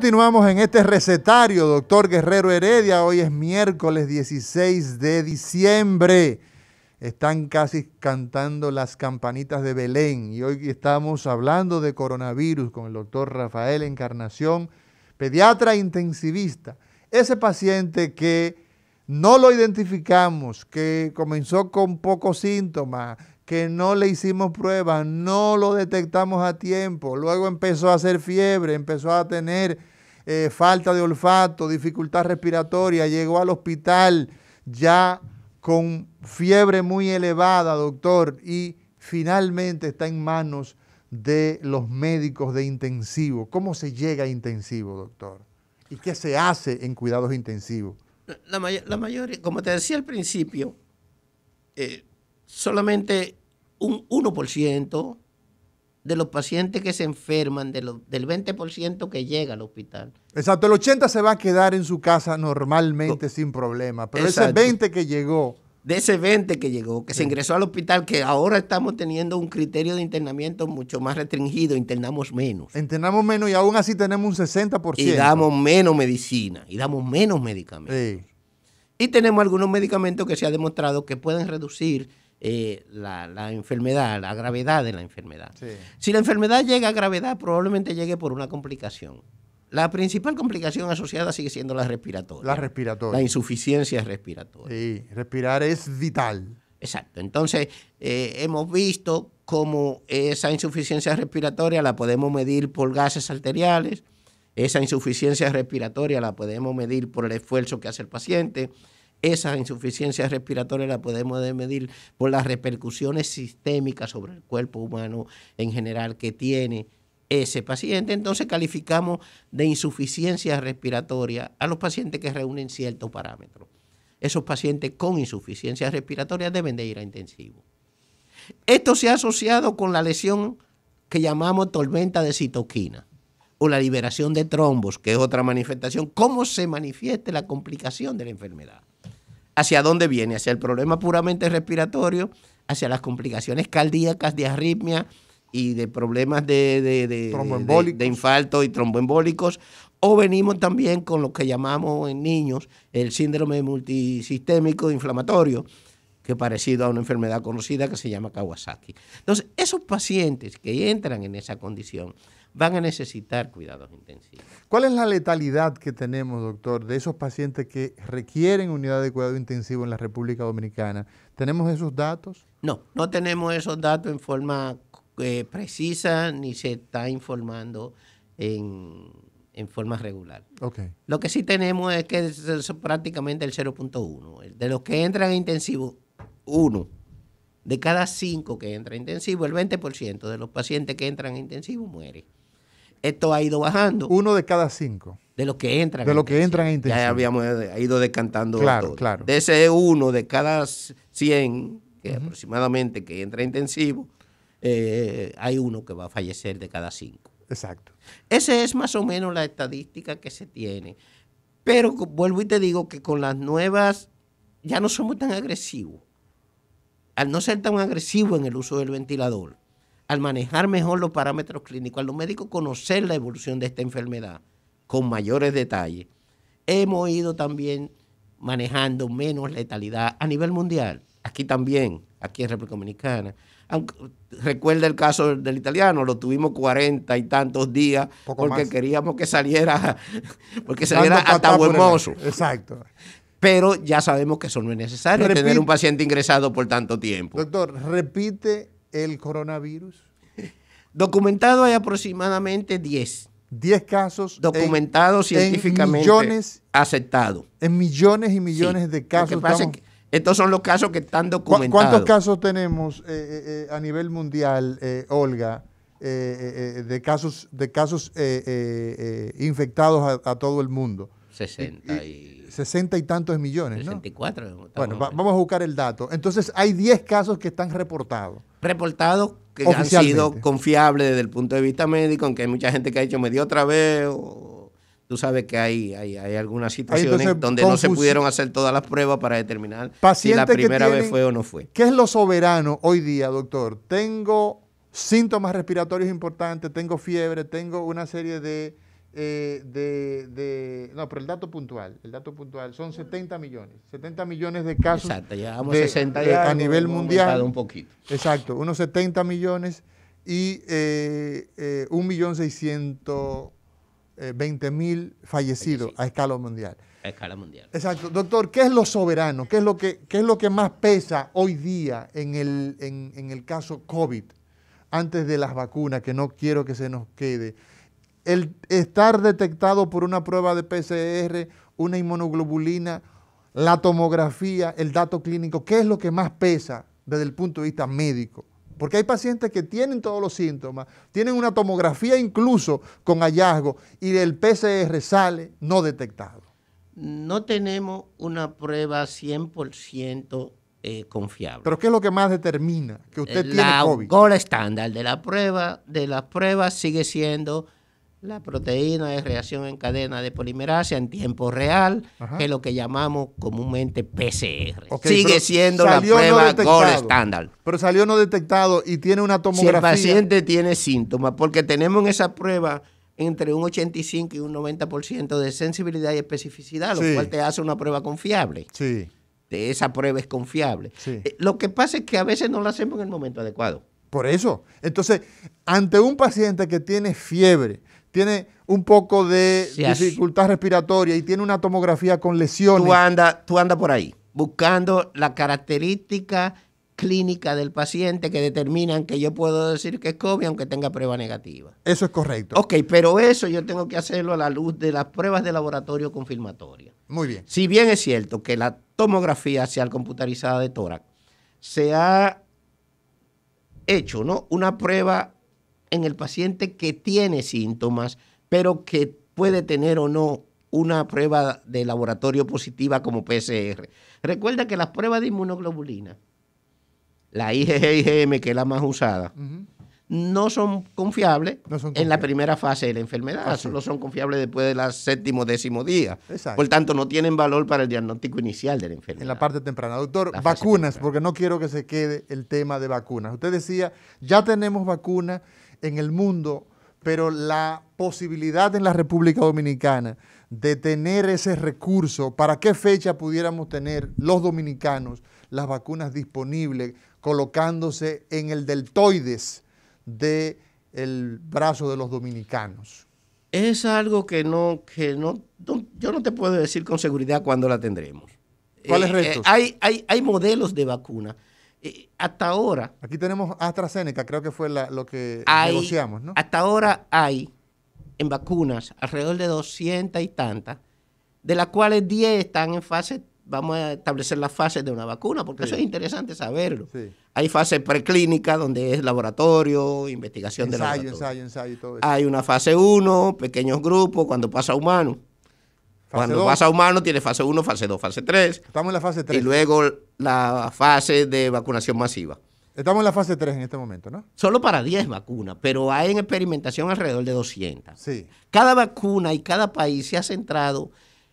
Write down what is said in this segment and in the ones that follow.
Continuamos en este recetario, doctor Guerrero Heredia. Hoy es miércoles 16 de diciembre. Están casi cantando las campanitas de Belén y hoy estamos hablando de coronavirus con el doctor Rafael Encarnación, pediatra intensivista. Ese paciente que no lo identificamos, que comenzó con pocos síntomas, que no le hicimos pruebas, no lo detectamos a tiempo, luego empezó a hacer fiebre, empezó a tener eh, falta de olfato, dificultad respiratoria, llegó al hospital ya con fiebre muy elevada, doctor, y finalmente está en manos de los médicos de intensivo. ¿Cómo se llega a intensivo, doctor? ¿Y qué se hace en cuidados intensivos? La, mayoría, como te decía al principio, eh, solamente un 1%, de los pacientes que se enferman, de del 20% que llega al hospital. Exacto, el 80% se va a quedar en su casa normalmente oh, sin problema, pero ese 20% que llegó... De ese 20 que llegó, que se ingresó al hospital, que ahora estamos teniendo un criterio de internamiento mucho más restringido, internamos menos. Internamos menos y aún así tenemos un 60%. Y damos menos medicina, y damos menos medicamentos. Y tenemos algunos medicamentos que se ha demostrado que pueden reducir eh, la, enfermedad, la gravedad de la enfermedad. Si la enfermedad llega a gravedad, probablemente llegue por una complicación. La principal complicación asociada sigue siendo la respiratoria. La respiratoria. La insuficiencia respiratoria. Sí, respirar es vital. Exacto. Entonces, eh, hemos visto cómo esa insuficiencia respiratoria la podemos medir por gases arteriales, esa insuficiencia respiratoria la podemos medir por el esfuerzo que hace el paciente, esa insuficiencia respiratoria la podemos medir por las repercusiones sistémicas sobre el cuerpo humano en general que tiene ese paciente. Entonces calificamos de insuficiencia respiratoria a los pacientes que reúnen ciertos parámetros. Esos pacientes con insuficiencia respiratoria deben de ir a intensivo. Esto se ha asociado con la lesión que llamamos tormenta de citoquina o la liberación de trombos, que es otra manifestación, cómo se manifiesta la complicación de la enfermedad. ¿hacia dónde viene? ¿Hacia el problema puramente respiratorio? ¿Hacia las complicaciones cardíacas, de arritmia y de problemas de, de, de, infarto y tromboembólicos? O venimos también con lo que llamamos en niños el síndrome multisistémico inflamatorio, que es parecido a una enfermedad conocida que se llama Kawasaki. Entonces, esos pacientes que entran en esa condición, van a necesitar cuidados intensivos. ¿Cuál es la letalidad que tenemos, doctor, de esos pacientes que requieren unidad de cuidado intensivo en la República Dominicana? ¿Tenemos esos datos? No, no tenemos esos datos en forma eh, precisa ni se está informando en, forma regular. Okay. Lo que sí tenemos es que es, prácticamente el 0.1. De los que entran a intensivo, uno. De cada cinco que entra a intensivo, el 20% de los pacientes que entran a intensivo muere esto ha ido bajando. Uno de cada cinco. De los que entran. De los que entran a intensivo. Ya habíamos eh, ido descantando. Claro, claro. De ese uno de cada 100, que aproximadamente que entra intensivo, eh, hay uno que va a fallecer de cada cinco. Exacto. Esa es más o menos la estadística que se tiene. Pero vuelvo y te digo que con las nuevas ya no somos tan agresivos. Al no ser tan agresivos en el uso del ventilador, al manejar mejor los parámetros clínicos, a los médicos conocer la evolución de esta enfermedad con mayores detalles, hemos ido también manejando menos letalidad a nivel mundial. Aquí también, aquí en República Dominicana. recuerda el caso del italiano, lo tuvimos cuarenta y tantos días porque queríamos que saliera, porque saliera hasta buen Exacto. Pero ya sabemos que eso no es necesario, tener un paciente ingresado por tanto tiempo. Doctor, repite el coronavirus? Documentado hay aproximadamente 10. 10 casos documentados en, millones Aceptado. En millones y millones de casos. estos son los casos que están documentados. ¿Cuántos casos tenemos eh, eh, eh, a nivel mundial, Olga, de casos, de casos infectados a, todo el mundo? 60 y, 60 y tantos millones, 64, ¿no? 64. Bueno, vamos a buscar el dato. Entonces, hay 10 casos que están reportados reportados que han sido confiables desde el punto de vista médico, aunque hay mucha gente que ha dicho me dio otra vez. tú sabes que hay, hay, hay algunas situaciones donde no se pudieron hacer todas las pruebas para determinar si la primera vez fue o no fue. ¿Qué es lo soberano hoy día, doctor? Tengo síntomas respiratorios importantes, tengo fiebre, tengo una serie de eh, de, No, pero el dato puntual, el dato puntual son 70 ah. millones. 70 millones de casos. a nivel mundial. un poquito. Exacto, unos 70 millones y 1.620.000 eh, eh, un millón fallecidos a escala mundial. A escala mundial. Exacto. Doctor, ¿qué es lo soberano? ¿Qué es lo que, es lo que más pesa hoy día en el, en el caso COVID antes de las vacunas, que no quiero que se nos quede? el estar detectado por una prueba de PCR, una inmunoglobulina, la tomografía, el dato clínico, ¿qué es lo que más pesa desde el punto de vista médico? Porque hay pacientes que tienen todos los síntomas, tienen una tomografía incluso con hallazgo y el PCR sale no detectado. No tenemos una prueba 100% eh, confiable. Pero ¿qué es lo que más determina que usted tiene COVID? La estándar de la prueba, de las pruebas sigue siendo la proteína de reacción en cadena de polimerasa en tiempo real, que es lo que llamamos comúnmente PCR. Sigue siendo la prueba estándar. Pero salió no detectado y tiene una tomografía. Si el paciente tiene síntomas, porque tenemos en esa prueba entre un 85 y un 90% de sensibilidad y especificidad, lo cual te hace una prueba confiable. Sí. De esa prueba es confiable. Eh, lo que pasa es que a veces no la hacemos en el momento adecuado. Por eso. Entonces, ante un paciente que tiene fiebre, tiene un poco de dificultad respiratoria y tiene una tomografía con lesiones. Tú andas tú anda por ahí buscando la característica clínica del paciente que determinan que yo puedo decir que es COVID aunque tenga prueba negativa. Eso es correcto. Ok, pero eso yo tengo que hacerlo a la luz de las pruebas de laboratorio confirmatoria. Muy bien. Si bien es cierto que la tomografía sea computarizada de tórax se ha hecho ¿no? una prueba en el paciente que tiene síntomas, pero que puede tener o no una prueba de laboratorio positiva como PCR. Recuerda que las pruebas de inmunoglobulina, la IgM, que es la más usada, no, son confiables en la primera fase de la enfermedad, ah, solo son confiables después del séptimo o décimo día. Por tanto, no tienen valor para el diagnóstico inicial de la enfermedad. En la parte temprana. Doctor, vacunas, porque no quiero que se quede el tema de vacunas. Usted decía, ya tenemos vacunas en el mundo, pero la posibilidad en la República Dominicana de tener ese recurso, ¿para qué fecha pudiéramos tener los dominicanos las vacunas disponibles colocándose en el deltoides del brazo de los dominicanos? Es algo que no, que no, yo no te puedo decir con seguridad cuándo la tendremos. ¿Cuáles eh, retos? Eh, hay, hay, hay modelos de vacuna eh, hasta ahora... Aquí tenemos AstraZeneca, creo que fue lo que negociamos, ¿no? Hasta ahora hay en vacunas alrededor de 200 y tantas, de las cuales 10 están en fase, vamos a establecer las fases de una vacuna, porque eso es interesante saberlo. Hay fase preclínica, donde es laboratorio, investigación de laboratorio. Ensayo, ensayo, ensayo, todo eso. Hay una fase 1, pequeños grupos, cuando pasa humano cuando pasa a humano tiene fase 1, fase 2, fase 3. Estamos en la fase 3. Y luego la fase de vacunación masiva. Estamos en la fase 3 en este momento, ¿no? Solo para 10 vacunas, pero hay en experimentación alrededor de 200. Sí. Cada vacuna y cada país se ha centrado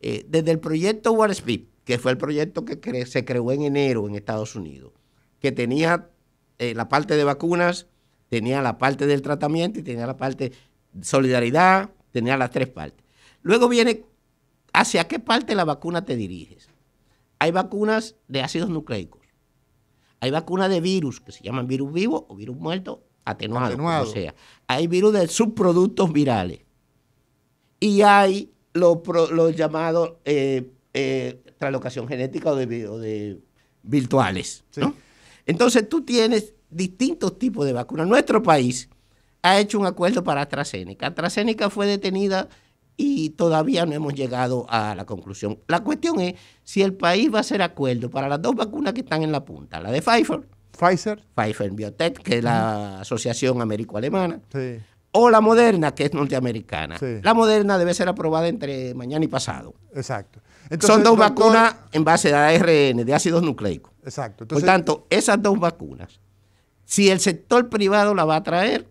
eh, desde el proyecto WarSpeed, que fue el proyecto que se creó en enero en Estados Unidos, que tenía eh, la parte de vacunas, tenía la parte del tratamiento y tenía la parte solidaridad, tenía las tres partes. Luego viene ¿Hacia qué parte de la vacuna te diriges? Hay vacunas de ácidos nucleicos. Hay vacunas de virus que se llaman virus vivo o virus muerto atenuado, O sea. Hay virus de subproductos virales. Y hay los lo llamados eh, eh, traslocación genética o de, virtuales. Entonces tú tienes distintos tipos de vacunas. Nuestro país ha hecho un acuerdo para AstraZeneca. AstraZeneca fue detenida y todavía no hemos llegado a la conclusión. La cuestión es si el país va a hacer acuerdo para las dos vacunas que están en la punta, la de Pfizer. Pfizer. Pfizer Biotech, que es la Asociación Américo-Alemana. O la Moderna, que es norteamericana. La Moderna debe ser aprobada entre mañana y pasado. Exacto. Son dos vacunas en base a ARN, de ácidos nucleicos. Exacto. Por tanto, esas dos vacunas, si el sector privado la va a traer,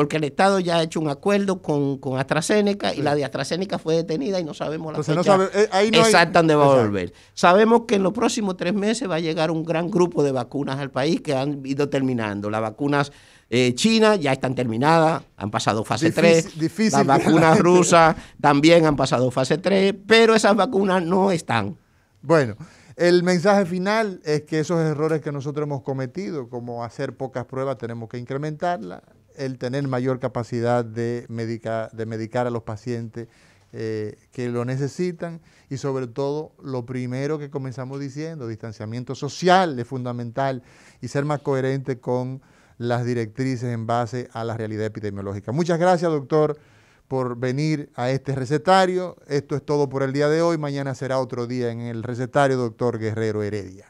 porque el Estado ya ha hecho un acuerdo con, con AstraZeneca y la de AstraZeneca fue detenida y no sabemos la Entonces no eh, va a volver. Sabemos que en los próximos tres meses va a llegar un gran grupo de vacunas al país que han ido terminando. Las vacunas eh, chinas ya están terminadas, han pasado fase 3. Difícil las vacunas rusas también han pasado fase 3, pero esas vacunas no están. Bueno, el mensaje final es que esos errores que nosotros hemos cometido, como hacer pocas pruebas, tenemos que incrementarlas el tener mayor capacidad de medicar, de medicar a los pacientes eh, que lo necesitan y sobre todo lo primero que comenzamos diciendo, distanciamiento social es fundamental y ser más coherente con las directrices en base a la realidad epidemiológica. Muchas gracias, doctor, por venir a este recetario. Esto es todo por el día de hoy. Mañana será otro día en el recetario, doctor Guerrero Heredia.